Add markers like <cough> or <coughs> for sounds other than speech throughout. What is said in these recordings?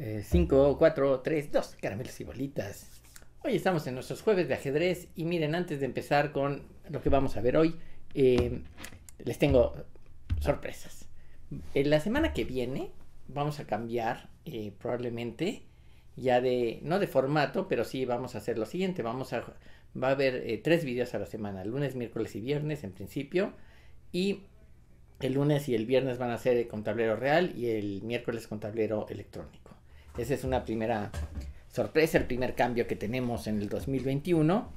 5, 4, 3, 2, caramelos y bolitas. Hoy estamos en nuestros jueves de ajedrez y miren, antes de empezar con lo que vamos a ver hoy, eh, les tengo sorpresas. En eh, la semana que viene vamos a cambiar eh, probablemente ya de, no de formato, pero sí vamos a hacer lo siguiente, vamos a, va a haber tres videos a la semana, lunes, miércoles y viernes en principio, y el lunes y el viernes van a ser con tablero real y el miércoles con tablero electrónico. Esa es una primera sorpresa, el primer cambio que tenemos en el 2021.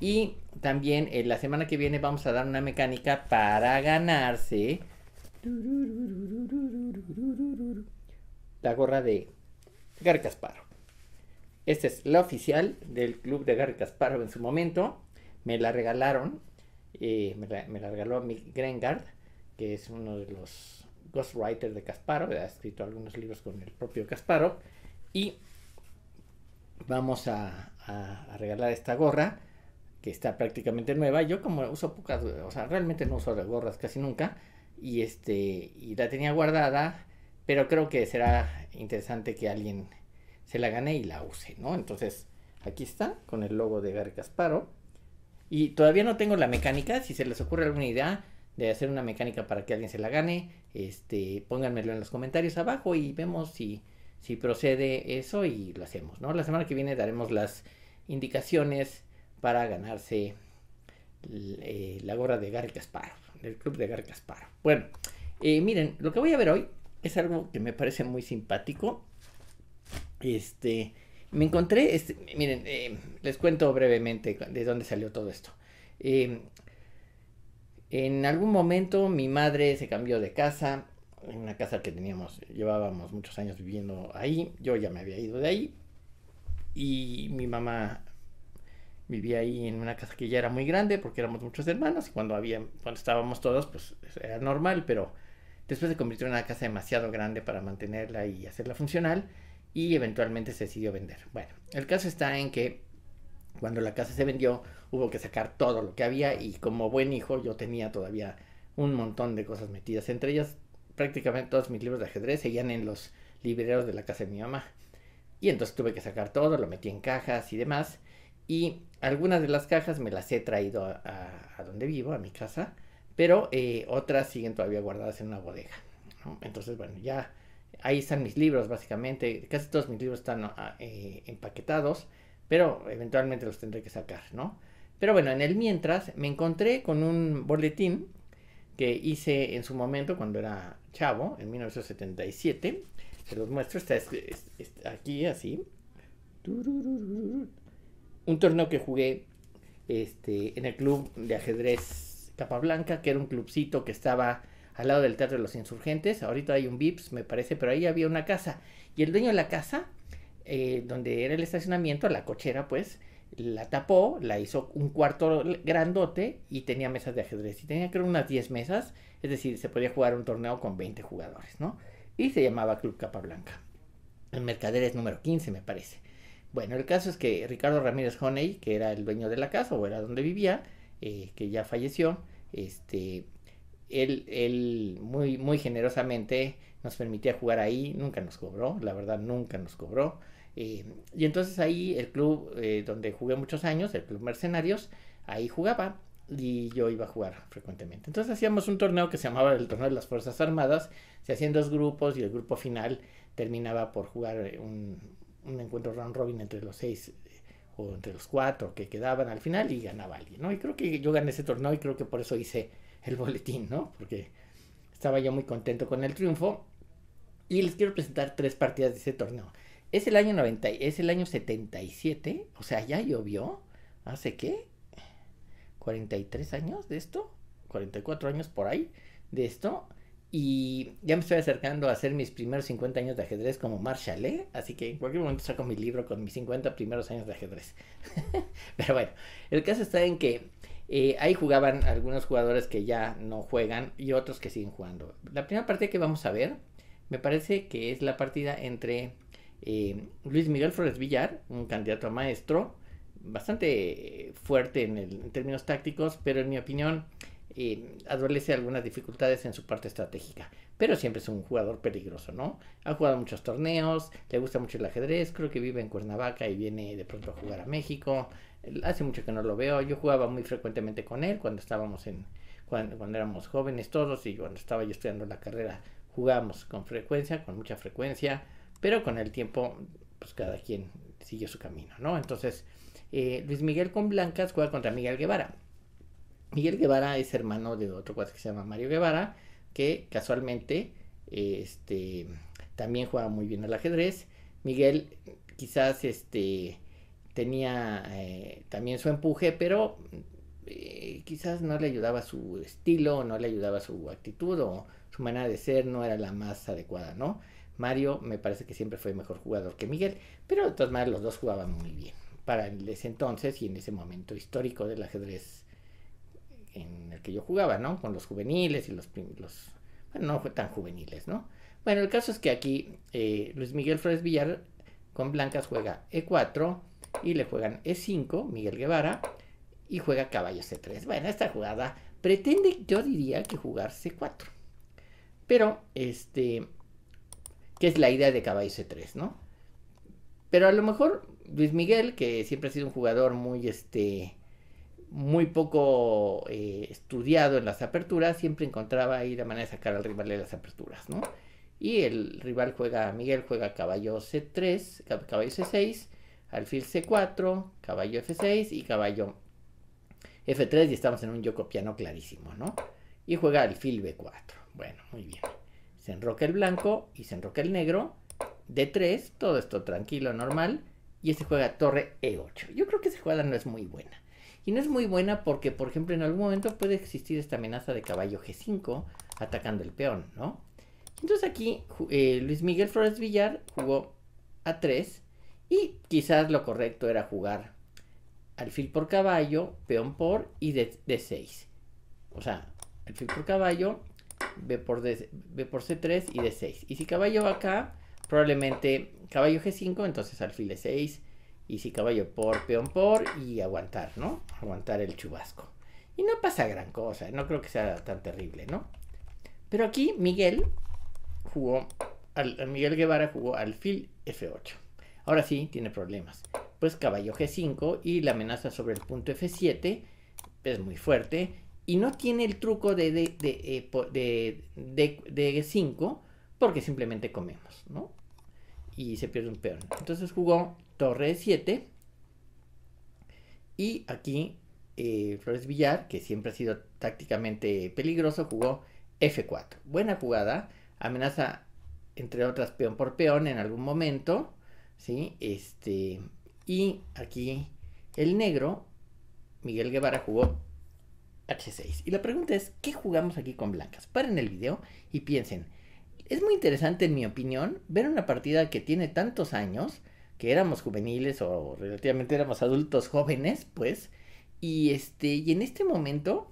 Y también eh, la semana que viene vamos a dar una mecánica para ganarse la gorra de Gary Casparo. Esta es la oficial del club de Gary Casparo en su momento. Me la regalaron, eh, me, la, regaló Mick Grengard, que es uno de los ghostwriters de Casparo. Ha escrito algunos libros con el propio Casparo. Y vamos a, regalar esta gorra que está prácticamente nueva. Yo como uso pocas, o sea, realmente no uso las gorras casi nunca. Y este, y la tenía guardada, pero creo que será interesante que alguien se la gane y la use, ¿no? Entonces, aquí está, con el logo de Gary Casparo. Y todavía no tengo la mecánica, si se les ocurre alguna idea de hacer una mecánica para que alguien se la gane, este, pónganmelo en los comentarios abajo y vemos si si procede eso y lo hacemos, ¿no? La semana que viene daremos las indicaciones para ganarse eh, la gorra de Gary para del club de Gar Bueno, eh, miren, lo que voy a ver hoy es algo que me parece muy simpático. Este, me encontré, este, miren, eh, les cuento brevemente de dónde salió todo esto. en algún momento mi madre se cambió de casa en una casa que teníamos, llevábamos muchos años viviendo ahí, yo ya me había ido de ahí y mi mamá vivía ahí en una casa que ya era muy grande porque éramos muchos hermanos y cuando había cuando estábamos todos pues era normal, pero después se convirtió en una casa demasiado grande para mantenerla y hacerla funcional y eventualmente se decidió vender. Bueno, el caso está en que cuando la casa se vendió hubo que sacar todo lo que había y como buen hijo yo tenía todavía un montón de cosas metidas, entre ellas prácticamente todos mis libros de ajedrez seguían en los libreros de la casa de mi mamá. Y entonces tuve que sacar todo, lo metí en cajas y demás. Y algunas de las cajas me las he traído a, donde vivo, a mi casa, pero eh, otras siguen todavía guardadas en una bodega. Entonces, bueno, ya ahí están mis libros, básicamente. Casi todos mis libros están ah, eh, empaquetados, pero eventualmente los tendré que sacar, ¿no? Pero bueno, en el mientras me encontré con un boletín que hice en su momento cuando era Chavo, en 1977. Se los muestro, está, aquí así. Un torneo que jugué este, en el club de ajedrez Capablanca, que era un clubcito que estaba al lado del Teatro de los Insurgentes. Ahorita hay un VIPS, me parece, pero ahí había una casa. Y el dueño de la casa, eh, donde era el estacionamiento, la cochera, pues, la tapó, la hizo un cuarto grandote y tenía mesas de ajedrez. Y tenía, creo, unas 10 mesas es decir, se podía jugar un torneo con 20 jugadores, ¿no? Y se llamaba Club Capablanca. El mercader es número 15, me parece. Bueno, el caso es que Ricardo Ramírez Honey, que era el dueño de la casa o era donde vivía, eh, que ya falleció, este, él, él muy, muy generosamente nos permitía jugar ahí, nunca nos cobró, la verdad nunca nos cobró. Eh, y entonces ahí el club eh, donde jugué muchos años, el Club Mercenarios, ahí jugaba y yo iba a jugar frecuentemente. Entonces hacíamos un torneo que se llamaba el Torneo de las Fuerzas Armadas, se hacían dos grupos y el grupo final terminaba por jugar eh, un, encuentro round robin entre los seis eh, o entre los cuatro que quedaban al final y ganaba alguien, ¿no? Y creo que yo gané ese torneo y creo que por eso hice el <laughs> boletín, ¿no? Porque estaba yo muy contento con el triunfo y les quiero presentar tres partidas de ese torneo. Es el año 90, es el año 77, o sea, ya llovió, hace qué? 43 años de esto, 44 años por ahí de esto. Y ya me estoy acercando a hacer mis primeros 50 años de ajedrez como Marshall, ¿eh? Así que en cualquier momento saco mi libro con mis 50 primeros años de ajedrez. <laughs> Pero bueno, el caso está en que eh, ahí jugaban algunos jugadores que ya no juegan y otros que siguen jugando. La primera partida que vamos a ver me parece que es la partida entre eh, Luis Miguel Flores Villar, un candidato a maestro, bastante fuerte en, el, términos tácticos, pero en mi opinión eh, adolece algunas dificultades en su parte estratégica. Pero siempre es un jugador peligroso, ¿no? Ha jugado muchos torneos, le gusta mucho el ajedrez, creo que vive en Cuernavaca y viene de pronto a jugar a México. Hace mucho que no lo veo, yo jugaba muy frecuentemente con él cuando estábamos en, cuando, cuando éramos jóvenes todos y cuando estaba yo estudiando la carrera jugábamos con frecuencia, con mucha frecuencia, pero con el tiempo pues cada quien sigue su camino, ¿no? Entonces, eh, Luis Miguel con Blancas juega contra Miguel Guevara. Miguel Guevara es hermano de otro cuadro que se llama Mario Guevara, que casualmente este, también jugaba muy bien al ajedrez. Miguel quizás este, tenía eh, también su empuje, pero eh, quizás no le ayudaba su estilo, no le ayudaba su actitud o su manera de ser no era la más adecuada, ¿no? Mario me parece que siempre fue mejor jugador que Miguel, pero de todas maneras los dos jugaban muy bien para ese entonces y en ese momento histórico del ajedrez en el que yo jugaba, ¿no? Con los juveniles y los... los bueno, no fue tan juveniles, ¿no? Bueno, el caso es que aquí eh, Luis Miguel Flores Villar con blancas juega E4 y le juegan E5, Miguel Guevara, y juega caballo C3. E bueno, esta jugada pretende, yo diría, que jugar C4. Pero, este, que es la idea de caballo C3, e ¿no? Pero a lo mejor Luis Miguel, que siempre ha sido un jugador muy, este, muy poco eh, estudiado en las aperturas, siempre encontraba ahí la manera de sacar al rival de las aperturas, ¿no? Y el rival juega, Miguel juega caballo C3, caballo C6, alfil C4, caballo F6 y caballo F3 y estamos en un yocopiano clarísimo, ¿no? Y juega alfil B4. Bueno, muy bien. Se enroca el blanco y se enroca el negro. D3, todo esto tranquilo, normal y este juega torre E8. Yo creo que esa jugada no es muy buena. Y no es muy buena porque, por ejemplo, en algún momento puede existir esta amenaza de caballo G5 atacando el peón, ¿no? Entonces aquí eh, Luis Miguel Flores Villar jugó a 3 y quizás lo correcto era jugar alfil por caballo, peón por y de, 6 O sea, alfil por caballo, B por, B por C3 y D6. Y si caballo va acá, probablemente caballo G5, entonces alfil E6, y si caballo por, peón por, y aguantar, ¿no? Aguantar el chubasco. Y no pasa gran cosa, no creo que sea tan terrible, ¿no? Pero aquí Miguel jugó, Miguel Guevara jugó alfil F8. Ahora sí, tiene problemas. Pues caballo G5 y la amenaza sobre el punto F7 es muy fuerte. Y no tiene el truco de, de, de, 5 eh, porque simplemente comemos, ¿no? y se pierde un peón. Entonces jugó torre de 7 y aquí eh, Flores Villar, que siempre ha sido tácticamente peligroso, jugó F4. Buena jugada, amenaza entre otras peón por peón en algún momento, ¿sí? Este, y aquí el negro, Miguel Guevara jugó H6. Y la pregunta es, ¿qué jugamos aquí con blancas? Paren el video y piensen, es muy interesante, en mi opinión, ver una partida que tiene tantos años, que éramos juveniles o relativamente éramos adultos jóvenes, pues, y este, y en este momento,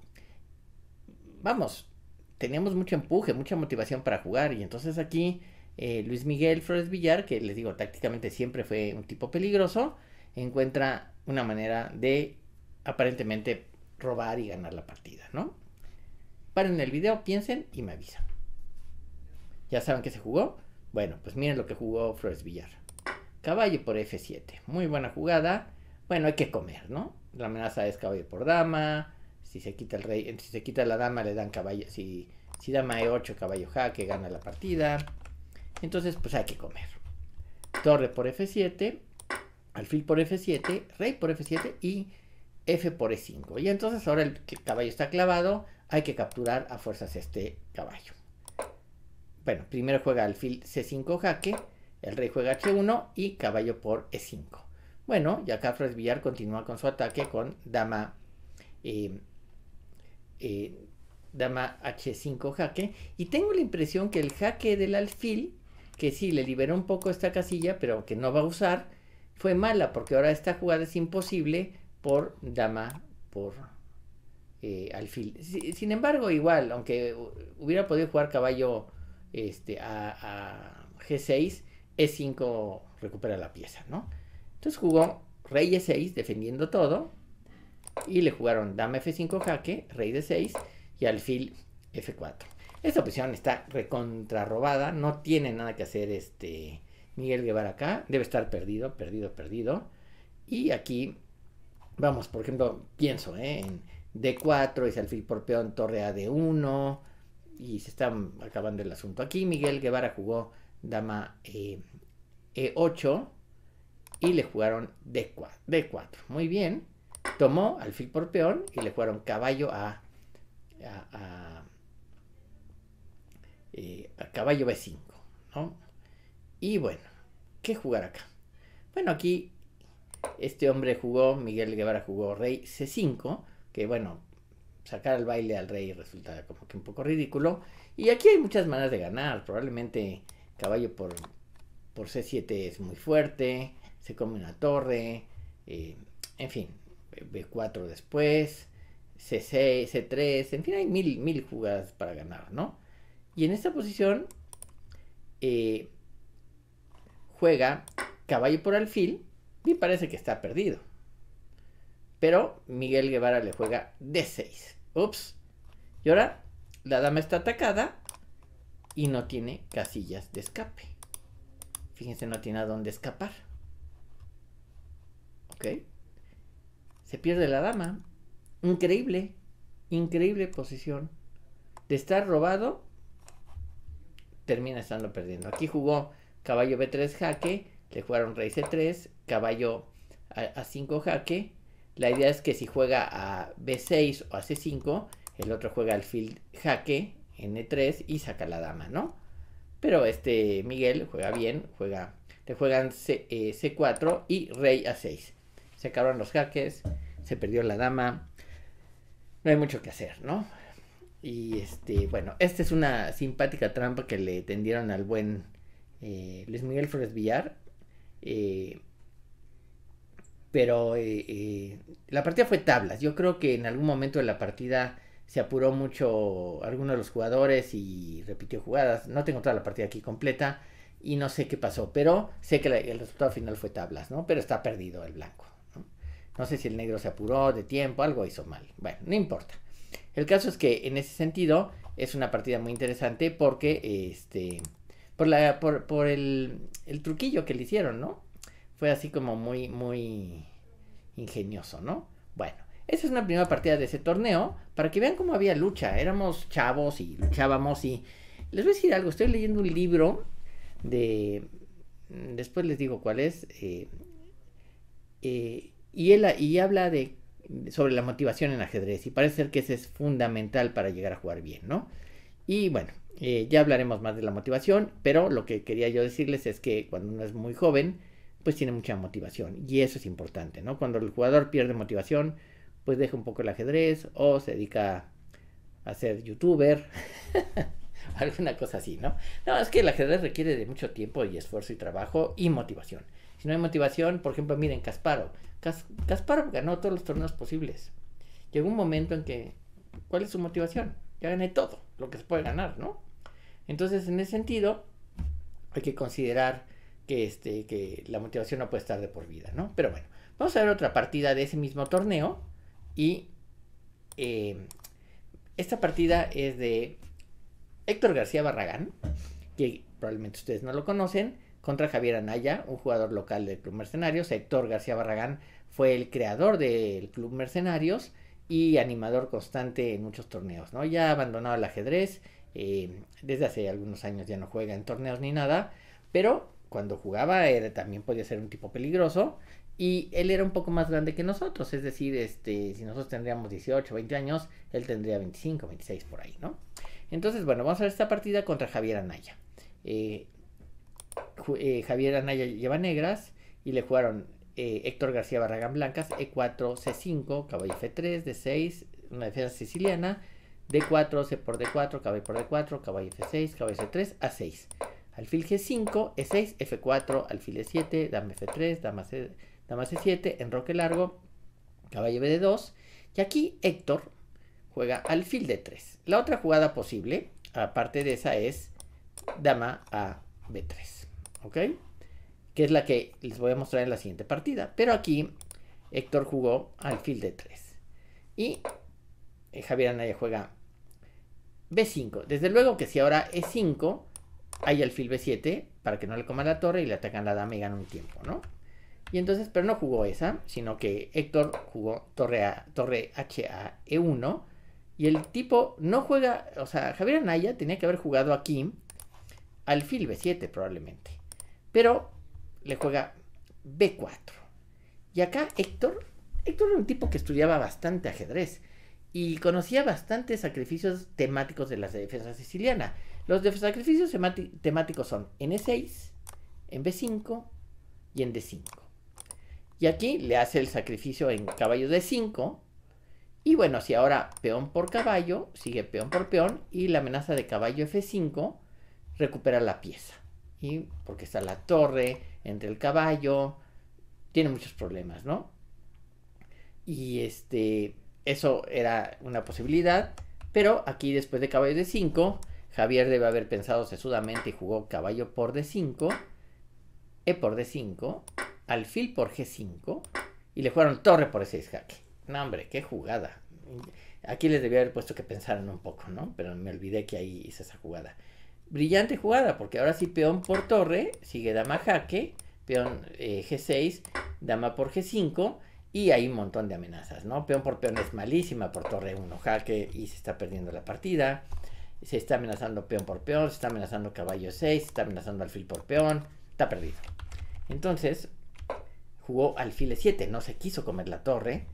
vamos, teníamos mucho empuje, mucha motivación para jugar, y entonces aquí eh, Luis Miguel Flores Villar, que les digo, tácticamente siempre fue un tipo peligroso, encuentra una manera de aparentemente robar y ganar la partida, ¿no? Paren el video, piensen y me avisan. ¿Ya saben qué se jugó? Bueno, pues miren lo que jugó Flores Villar. Caballo por F7. Muy buena jugada. Bueno, hay que comer, ¿no? La amenaza es caballo por dama. Si se quita el rey, si se quita la dama, le dan caballo. Si, si dama E8, caballo jaque, gana la partida. Entonces, pues hay que comer. Torre por F7. Alfil por F7. Rey por F7. Y F por E5. Y entonces ahora el caballo está clavado. Hay que capturar a fuerzas este caballo. Bueno, primero juega alfil C5 jaque, el rey juega H1 y caballo por E5. Bueno, ya acá Villar continúa con su ataque con dama, eh, eh, dama H5 jaque. Y tengo la impresión que el jaque del alfil, que sí, le liberó un poco esta casilla, pero que no va a usar, fue mala porque ahora esta jugada es imposible por dama, por eh, alfil. Sin embargo, igual, aunque hubiera podido jugar caballo este, a, G6, E5 recupera la pieza, ¿no? Entonces jugó rey E6 defendiendo todo y le jugaron dama F5 jaque, rey D6 y alfil F4. Esta opción está recontrarrobada, no tiene nada que hacer este Miguel Guevara acá, debe estar perdido, perdido, perdido. Y aquí, vamos, por ejemplo, pienso ¿eh? en D4, es alfil por peón, torre A d 1 y se está acabando el asunto. Aquí Miguel Guevara jugó dama E8 eh, e y le jugaron D4, D4. Muy bien. Tomó alfil por peón y le jugaron caballo a, a, eh, caballo B5. ¿no? Y bueno, ¿qué jugar acá? Bueno, aquí este hombre jugó, Miguel Guevara jugó rey C5, que bueno, sacar el baile al rey resulta como que un poco ridículo. Y aquí hay muchas maneras de ganar. Probablemente caballo por, C7 es muy fuerte, se come una torre, eh, en fin, B4 después, C6, C3, en fin, hay mil, mil jugadas para ganar, ¿no? Y en esta posición eh, juega caballo por alfil y parece que está perdido. Pero Miguel Guevara le juega D6. Ups. Y ahora la dama está atacada y no tiene casillas de escape. Fíjense, no tiene a dónde escapar. ¿Ok? Se pierde la dama. Increíble. Increíble posición. De estar robado, termina estando perdiendo. Aquí jugó caballo B3 jaque, le jugaron rey C3, caballo A5 jaque, la idea es que si juega a B6 o a C5, el otro juega al field jaque, e 3 y saca la dama, ¿no? Pero este Miguel juega bien, juega, le juegan C, 4 eh, y rey A6. Se acabaron los jaques, se perdió la dama, no hay mucho que hacer, ¿no? Y este, bueno, esta es una simpática trampa que le tendieron al buen eh, Luis Miguel Flores Villar. Eh, pero eh, eh, la partida fue tablas. Yo creo que en algún momento de la partida se apuró mucho alguno de los jugadores y repitió jugadas. No tengo toda la partida aquí completa y no sé qué pasó, pero sé que el resultado final fue tablas, ¿no? Pero está perdido el blanco. ¿no? no sé si el negro se apuró de tiempo, algo hizo mal. Bueno, no importa. El caso es que en ese sentido es una partida muy interesante porque este por la por, por el, el truquillo que le hicieron, ¿no? fue así como muy, muy ingenioso, ¿no? Bueno, esa es una primera partida de ese torneo, para que vean cómo había lucha, éramos chavos y luchábamos y... Les voy a decir algo, estoy leyendo un libro de... Después les digo cuál es. Eh, eh, y él y habla de sobre la motivación en ajedrez y parece ser que ese es fundamental para llegar a jugar bien, ¿no? Y bueno, eh, ya hablaremos más de la motivación, pero lo que quería yo decirles es que cuando uno es muy joven, pues tiene mucha motivación y eso es importante, ¿no? Cuando el jugador pierde motivación, pues deja un poco el ajedrez o se dedica a ser youtuber, <laughs> alguna cosa así, ¿no? No, es que el ajedrez requiere de mucho tiempo y esfuerzo y trabajo y motivación. Si no hay motivación, por ejemplo, miren, casparo Casparo ganó todos los torneos posibles. Llegó un momento en que, ¿cuál es su motivación? Ya gané todo, lo que se puede ganar, ¿no? Entonces, en ese sentido, hay que considerar que, este, que la motivación no puede estar de por vida, ¿no? Pero bueno, vamos a ver otra partida de ese mismo torneo y eh, esta partida es de Héctor García Barragán, que probablemente ustedes no lo conocen, contra Javier Anaya, un jugador local del Club Mercenarios. Héctor García Barragán fue el creador del Club Mercenarios y animador constante en muchos torneos, ¿no? Ya ha abandonado el ajedrez, eh, desde hace algunos años ya no juega en torneos ni nada, pero cuando jugaba también podía ser un tipo peligroso y él era un poco más grande que nosotros, es decir, este, si nosotros tendríamos 18, 20 años, él tendría 25, 26 por ahí, ¿no? Entonces, bueno, vamos a ver esta partida contra Javier Anaya. Eh, eh, Javier Anaya lleva negras y le jugaron eh, Héctor García Barragán blancas, E4, C5, caballo F3, D6, una defensa siciliana, D4, C por D4, caballo por D4, caballo F6, caballo C3, A6. Alfil G5, E6, F4, alfil E7, dama F3, dama, C, dama C7, enroque largo, caballo BD2. Y aquí Héctor juega alfil D3. La otra jugada posible, aparte de esa, es dama a B3. ¿Ok? Que es la que les voy a mostrar en la siguiente partida. Pero aquí Héctor jugó alfil D3. Y eh, Javier Anaya juega B5. Desde luego que si ahora E5 hay alfil b7 para que no le coman la torre y le atacan la dama y ganan un tiempo, ¿no? Y entonces, pero no jugó esa, sino que Héctor jugó torre, torre h a e1 y el tipo no juega, o sea, Javier Anaya tenía que haber jugado aquí alfil b7 probablemente, pero le juega b4. Y acá Héctor, Héctor era un tipo que estudiaba bastante ajedrez y conocía bastantes sacrificios temáticos de la defensa siciliana. Los sacrificios temáticos son en 6 e en B5 y en D5. Y aquí le hace el sacrificio en caballo de 5 Y bueno, si ahora peón por caballo, sigue peón por peón y la amenaza de caballo F5 recupera la pieza. Y porque está la torre entre el caballo, tiene muchos problemas, ¿no? Y este, eso era una posibilidad, pero aquí después de caballo de 5 Javier debe haber pensado sesudamente y jugó caballo por d5, e por d5, alfil por g5 y le jugaron torre por e6 jaque. No, hombre, qué jugada. Aquí les debía haber puesto que pensaran un poco, ¿no? Pero me olvidé que ahí hice esa jugada. Brillante jugada, porque ahora sí peón por torre, sigue dama jaque, peón eh, g6, dama por g5 y hay un montón de amenazas, ¿no? Peón por peón es malísima por torre 1 jaque y se está perdiendo la partida se está amenazando peón por peón, se está amenazando caballo 6, se está amenazando alfil por peón, está perdido. Entonces, jugó alfil 7, no se quiso comer la torre.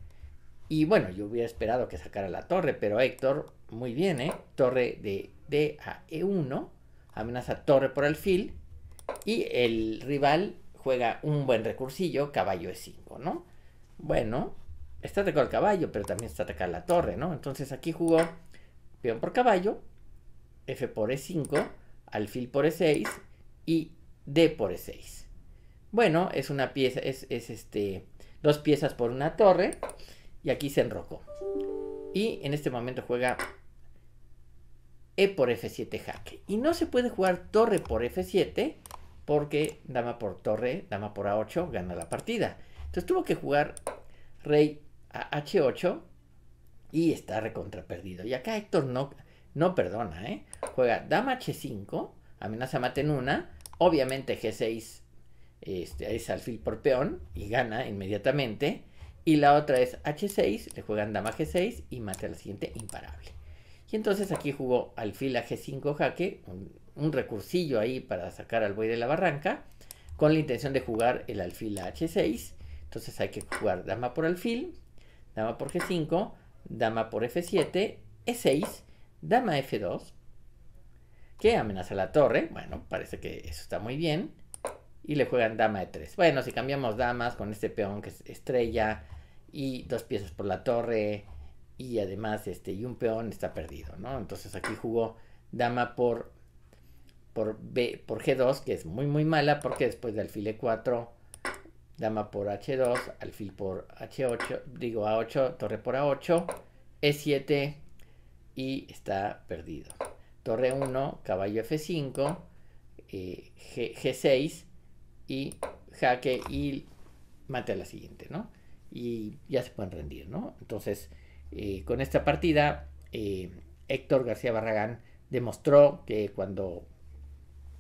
Y bueno, yo hubiera esperado que sacara la torre, pero Héctor, muy bien, ¿eh? Torre de D a E1, amenaza torre por alfil, y el rival juega un buen recursillo, caballo E5, ¿no? Bueno, está atacado el caballo, pero también está atacada la torre, ¿no? Entonces aquí jugó peón por caballo, F por E5, alfil por E6 y D por E6. Bueno, es una pieza, es, este, dos piezas por una torre y aquí se enrocó. Y en este momento juega E por F7 jaque. Y no se puede jugar torre por F7 porque dama por torre, dama por A8 gana la partida. Entonces tuvo que jugar rey a H8 y está recontra perdido. Y acá Héctor no, no perdona, ¿eh? Juega dama h5, amenaza mate en una, obviamente g6 este, es alfil por peón y gana inmediatamente. Y la otra es h6, le juegan dama g6 y mate a la siguiente imparable. Y entonces aquí jugó alfil a g5 jaque, un, un recursillo ahí para sacar al buey de la barranca, con la intención de jugar el alfil a h6. Entonces hay que jugar dama por alfil, dama por g5, dama por f7, e6 dama F2, que amenaza la torre. Bueno, parece que eso está muy bien. Y le juegan dama E3. Bueno, si cambiamos damas con este peón que es estrella y dos piezas por la torre y además este y un peón está perdido, ¿no? Entonces aquí jugó dama por por B por G2, que es muy muy mala porque después de alfil E4 dama por H2, alfil por H8, digo A8, torre por A8, E7 y está perdido. Torre 1, caballo F5, eh, G, 6 y jaque y mate a la siguiente, ¿no? Y ya se pueden rendir, ¿no? Entonces, eh, con esta partida, eh, Héctor García Barragán demostró que cuando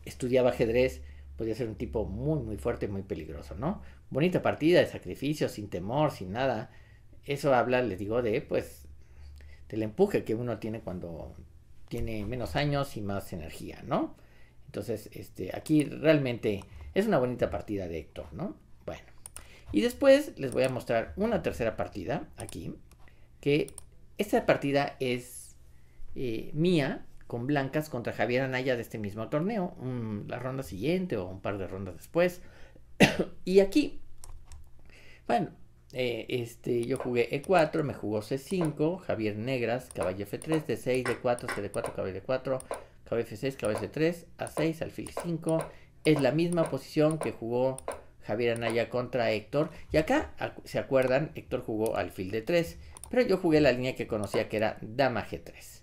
estudiaba ajedrez podía ser un tipo muy, muy fuerte, muy peligroso, ¿no? Bonita partida de sacrificio, sin temor, sin nada. Eso habla, les digo, de, pues, del este, empuje que uno tiene cuando tiene menos años y más energía, ¿no? Entonces, este, aquí realmente es una bonita partida de Héctor, ¿no? Bueno, y después les voy a mostrar una tercera partida aquí, que esta partida es eh, mía con blancas contra Javier Anaya de este mismo torneo, la ronda siguiente o un par de rondas después. <coughs> y aquí, bueno, eh, este, yo jugué E4, me jugó C5, Javier Negras, caballo F3, D6, D4, c 4 caballo D4, caballo F6, caballo C3, A6, alfil 5. Es la misma posición que jugó Javier Anaya contra Héctor. Y acá, se acuerdan, Héctor jugó alfil D3, pero yo jugué la línea que conocía que era dama G3.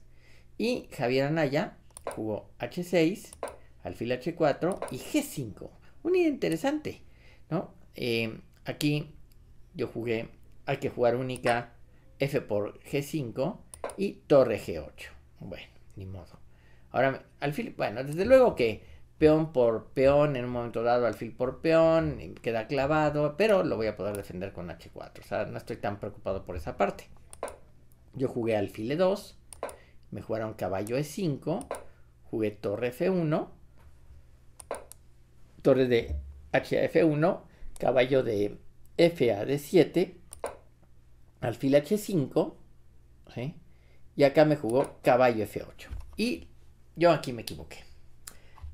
Y Javier Anaya jugó H6, alfil H4 y G5. una idea interesante, ¿no? Eh, aquí yo jugué hay que jugar única F por G5 y torre G8. Bueno, ni modo. Ahora, alfil, bueno, desde luego que peón por peón, en un momento dado alfil por peón, queda clavado, pero lo voy a poder defender con H4. O sea, no estoy tan preocupado por esa parte. Yo jugué alfil E2, me jugaron caballo E5, jugué torre F1, torre de hf 1 caballo de FA de 7, alfil H5, y acá me jugó caballo F8. Y yo aquí me equivoqué.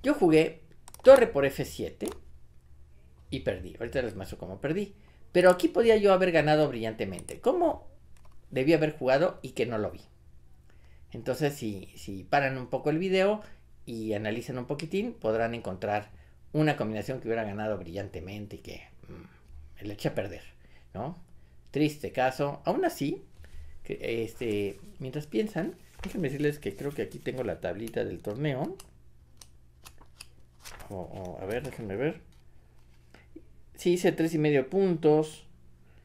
Yo jugué torre por F7 y perdí. Ahorita les muestro cómo perdí. Pero aquí podía yo haber ganado brillantemente. ¿Cómo debí haber jugado y que no lo vi? Entonces, si, paran un poco el video y analizan un poquitín, podrán encontrar una combinación que hubiera ganado brillantemente y que... Mm, le eché a perder, ¿no? Triste caso. Aún así, este, mientras piensan, déjenme decirles que creo que aquí tengo la tablita del torneo. a ver, déjenme ver. Sí, hice tres y medio puntos.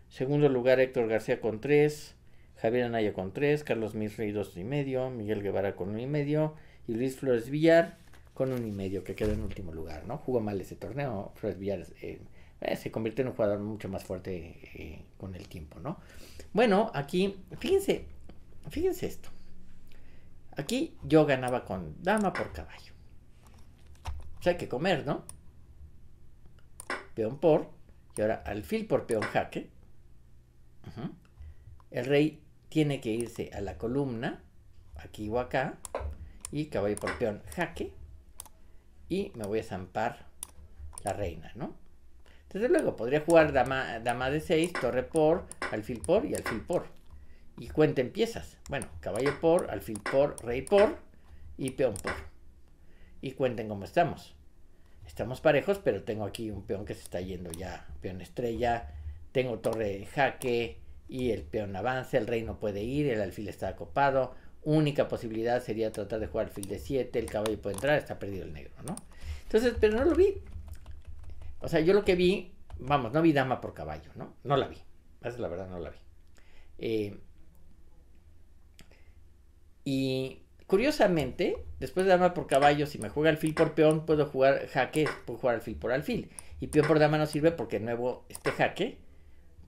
Segundo lugar, Héctor García con tres. Javier Anaya con tres. Carlos Misrey dos y medio. Miguel Guevara con un y medio. Y Luis Flores Villar con un y medio, que quedó en último lugar, ¿no? Jugó mal ese torneo. Flores Villar eh, eh, se convierte en un jugador mucho más fuerte eh, con el tiempo, ¿no? Bueno, aquí, fíjense, fíjense esto. Aquí yo ganaba con dama por caballo. O sea, hay que comer, ¿no? Peón por, y ahora alfil por peón jaque. El rey tiene que irse a la columna, aquí o acá, y caballo por peón jaque. Y me voy a zampar la reina, ¿no? Desde luego, podría jugar dama, dama de 6, torre por, alfil por y alfil por. Y cuenten piezas. Bueno, caballo por, alfil por, rey por y peón por. Y cuenten cómo estamos. Estamos parejos, pero tengo aquí un peón que se está yendo ya. Peón estrella, tengo torre jaque y el peón avanza, el rey no puede ir, el alfil está acopado. Única posibilidad sería tratar de jugar alfil de 7, el caballo puede entrar, está perdido el negro, ¿no? Entonces, pero no lo vi, o sea, yo lo que vi, vamos, no vi dama por caballo, ¿no? No la vi. es la verdad, no la vi. Eh, y curiosamente, después de dama por caballo, si me juega alfil por peón, puedo jugar jaque, puedo jugar alfil por alfil. Y peón por dama no sirve porque nuevo este jaque,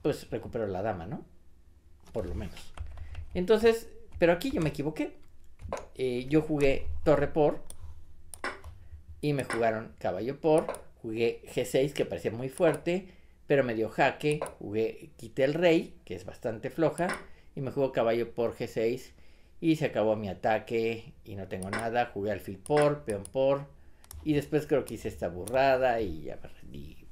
pues recupero la dama, ¿no? Por lo menos. Entonces, pero aquí yo me equivoqué. Eh, yo jugué torre por y me jugaron caballo por Jugué G6 que parecía muy fuerte, pero me dio jaque. Jugué, quité el rey, que es bastante floja, y me jugó caballo por G6 y se acabó mi ataque y no tengo nada. Jugué alfil por, peón por, y después creo que hice esta burrada y ya me rendí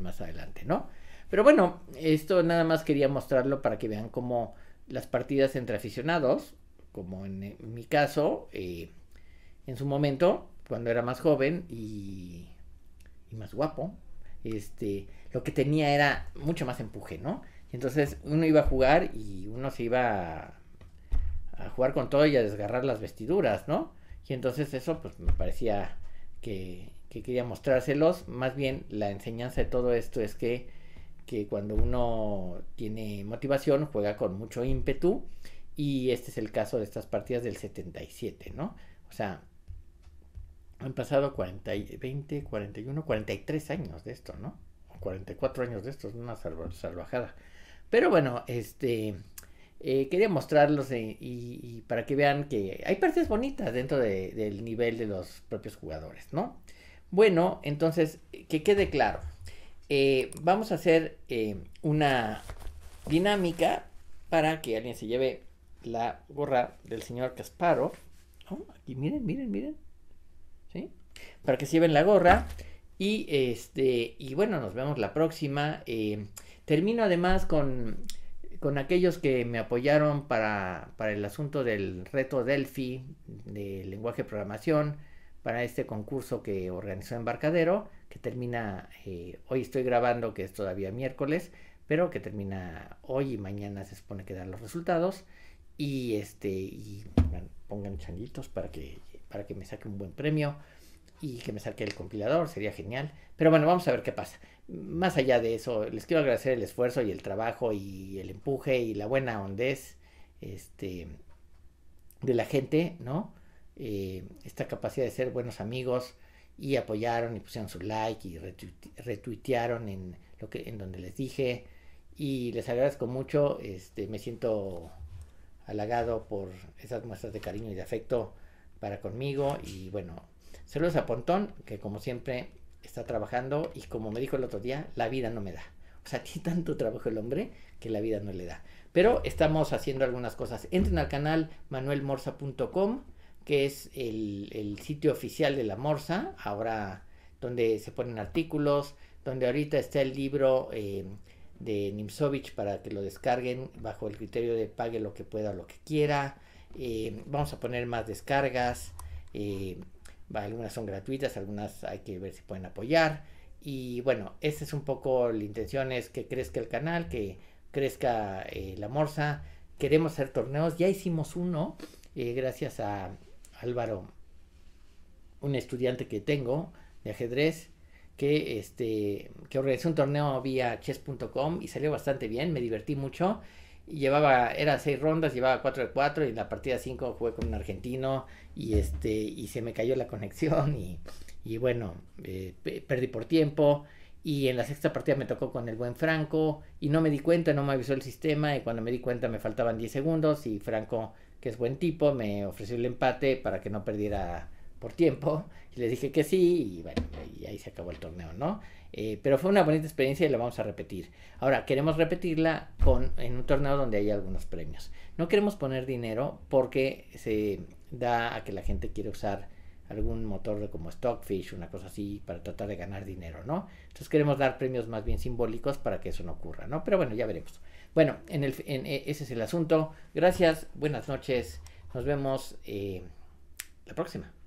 más adelante, ¿no? Pero bueno, esto nada más quería mostrarlo para que vean cómo las partidas entre aficionados, como en mi caso, eh, en su momento, cuando era más joven y y más guapo, este, lo que tenía era mucho más empuje, ¿no? Y entonces uno iba a jugar y uno se iba a, jugar con todo y a desgarrar las vestiduras, ¿no? Y entonces eso pues me parecía que, que quería mostrárselos. Más bien la enseñanza de todo esto es que, que, cuando uno tiene motivación juega con mucho ímpetu y este es el caso de estas partidas del 77, ¿no? O sea, han pasado 40, 20, 41, 43 años de esto, ¿no? 44 años de esto, es una salvajada. Pero bueno, este, eh, quería mostrarlos eh, y, para que vean que hay partes bonitas dentro del nivel de los propios jugadores, ¿no? Bueno, entonces, que quede claro. Eh, vamos a hacer una dinámica para que alguien se lleve la gorra del señor Casparo. ¿no? Oh, aquí miren, miren, miren para que se lleven la gorra. Y este, y bueno, nos vemos la próxima. Eh, termino además con, con aquellos que me apoyaron para, el asunto del reto Delphi de lenguaje de programación para este concurso que organizó Embarcadero, que termina, eh, hoy estoy grabando que es todavía miércoles, pero que termina hoy y mañana se supone que dan los resultados. Y este, pongan, changuitos para que, para que me saque un buen premio y que me saque el compilador, sería genial. Pero bueno, vamos a ver qué pasa. Más allá de eso, les quiero agradecer el esfuerzo y el trabajo y el empuje y la buena hondez este, de la gente, ¿no? Eh, esta capacidad de ser buenos amigos y apoyaron y pusieron su like y retuitearon en lo que en donde les dije y les agradezco mucho este me siento halagado por esas muestras de cariño y de afecto para conmigo y bueno Saludos a Pontón, que como siempre está trabajando y como me dijo el otro día, la vida no me da. O sea, <laughs> tiene tanto trabajo el hombre que la vida no le da. Pero estamos haciendo algunas cosas. Entren al canal manuelmorza.com, que es el, sitio oficial de la Morsa, ahora donde se ponen artículos, donde ahorita está el libro eh, de Nimsovich para que lo descarguen bajo el criterio de pague lo que pueda o lo que quiera. Eh, vamos a poner más descargas. Eh, algunas son gratuitas, algunas hay que ver si pueden apoyar. Y bueno, esa es un poco la intención, es que crezca el canal, que crezca eh, la morsa. Queremos hacer torneos, ya hicimos uno, eh, gracias a Álvaro, un estudiante que tengo de ajedrez, que, este, que organizó un torneo vía chess.com y salió bastante bien, me divertí mucho llevaba, era seis rondas, llevaba cuatro de cuatro y en la partida cinco jugué con un argentino y este, y se me cayó la conexión y, bueno, eh, perdí por tiempo y en la sexta partida me tocó con el buen Franco y no me di cuenta, no me avisó el sistema y cuando me di cuenta me faltaban 10 segundos y Franco, que es buen tipo, me ofreció el empate para que no perdiera por tiempo y le dije que sí y bueno, y ahí se acabó el torneo, ¿no? Eh, pero fue una bonita experiencia y la vamos a repetir. Ahora, queremos repetirla con, en un torneo donde hay algunos premios. No queremos poner dinero porque se da a que la gente quiere usar algún motor como Stockfish, una cosa así, para tratar de ganar dinero, ¿no? Entonces queremos dar premios más bien simbólicos para que eso no ocurra, ¿no? Pero bueno, ya veremos. Bueno, en el, e, ese es el asunto. Gracias, buenas noches, nos vemos eh, la próxima.